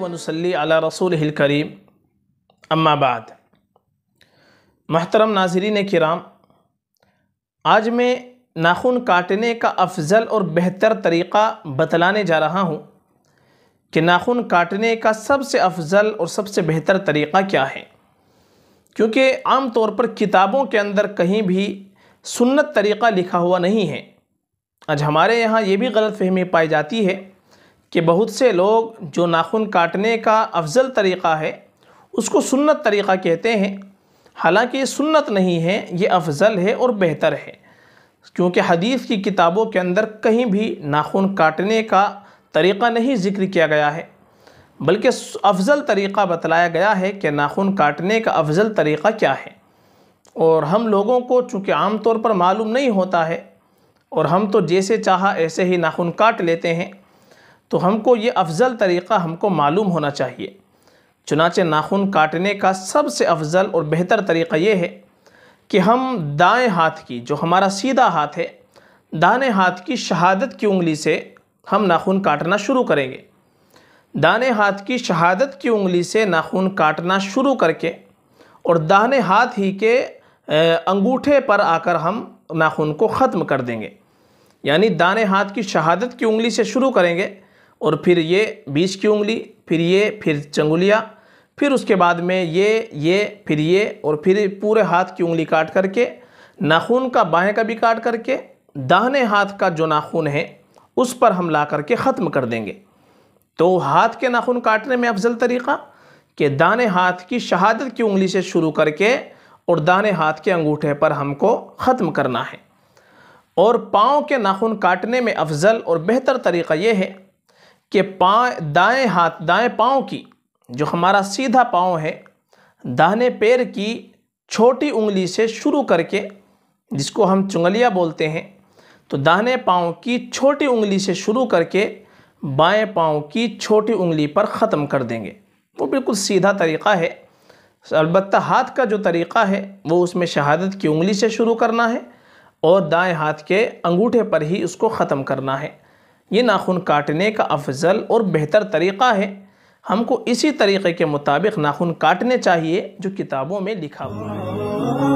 वनसली रसूल करीम अम्माबाद महतरम नाजरीन किराम आज मैं नाखून काटने का अफजल और बेहतर तरीक़ा बतलाने जा रहा हूँ कि नाखून काटने का सबसे अफजल और सबसे बेहतर तरीक़ा क्या है क्योंकि आम तौर पर किताबों के अंदर कहीं भी सुन्नत तरीक़ा लिखा हुआ नहीं है आज हमारे यहाँ ये भी गलत फहमी पाई जाती है कि बहुत से लोग जो नाखून काटने का अफजल तरीक़ा है उसको सुन्नत तरीक़ा कहते हैं हालांकि ये सुन्नत नहीं है ये अफजल है और बेहतर है क्योंकि हदीस की किताबों के अंदर कहीं भी नाखून काटने का तरीक़ा नहीं जिक्र किया गया है बल्कि अफजल तरीक़ा बतलाया गया है कि नाखून काटने का अफजल तरीक़ा क्या है और हम लोगों को चूँकि आम तौर पर मालूम नहीं होता है और हम तो जैसे चाहा ऐसे ही नाखून काट लेते हैं तो हमको ये अफजल तरीक़ा हमको मालूम होना चाहिए चुनाचे नाखून काटने का सबसे अफजल और बेहतर तरीक़ा ये है कि हम दाएं हाथ की जो हमारा सीधा हाथ है दाने हाथ की शहादत की उंगली से हम नाखून काटना शुरू करेंगे दाने हाथ की शहादत की उंगली से नाखून काटना शुरू करके और दाने हाथ ही के अंगूठे पर आकर हम नाखून को ख़त्म कर देंगे यानी दाने हाथ की शहादत की उंगली से शुरू करेंगे और फिर ये बीच की उंगली फिर ये फिर चंगुलिया फिर उसके बाद में ये ये फिर ये और फिर पूरे हाथ की उंगली काट करके नाखून का बाहें का भी काट करके दाहने हाथ का जो नाखून है उस पर हम ला करके ख़त्म कर देंगे तो हाथ के नाखून काटने में अफजल तरीक़ा कि दाने हाथ की शहादत की उंगली से शुरू करके और दाने हाथ के अंगूठे पर हमको ख़त्म करना है और पाँव के नाखून काटने में अफजल और बेहतर तरीक़ा ये है कि पाँ दाएँ हाथ दाएँ पाँव की जो हमारा सीधा पाँव है दाने पैर की छोटी उंगली से शुरू करके जिसको हम चुंगलिया बोलते हैं तो दाने पाँव की छोटी उंगली से शुरू करके बाएं पाँव की छोटी उंगली पर ख़त्म कर देंगे वो बिल्कुल सीधा तरीक़ा है अलबत्त हाथ का जो तरीक़ा है वो उसमें शहादत की उंगली से शुरू करना है और दाएं हाथ के अंगूठे पर ही उसको ख़त्म करना है ये नाखून काटने का अफजल और बेहतर तरीक़ा है हमको इसी तरीक़े के मुताबिक नाखून काटने चाहिए जो किताबों में लिखा हुआ है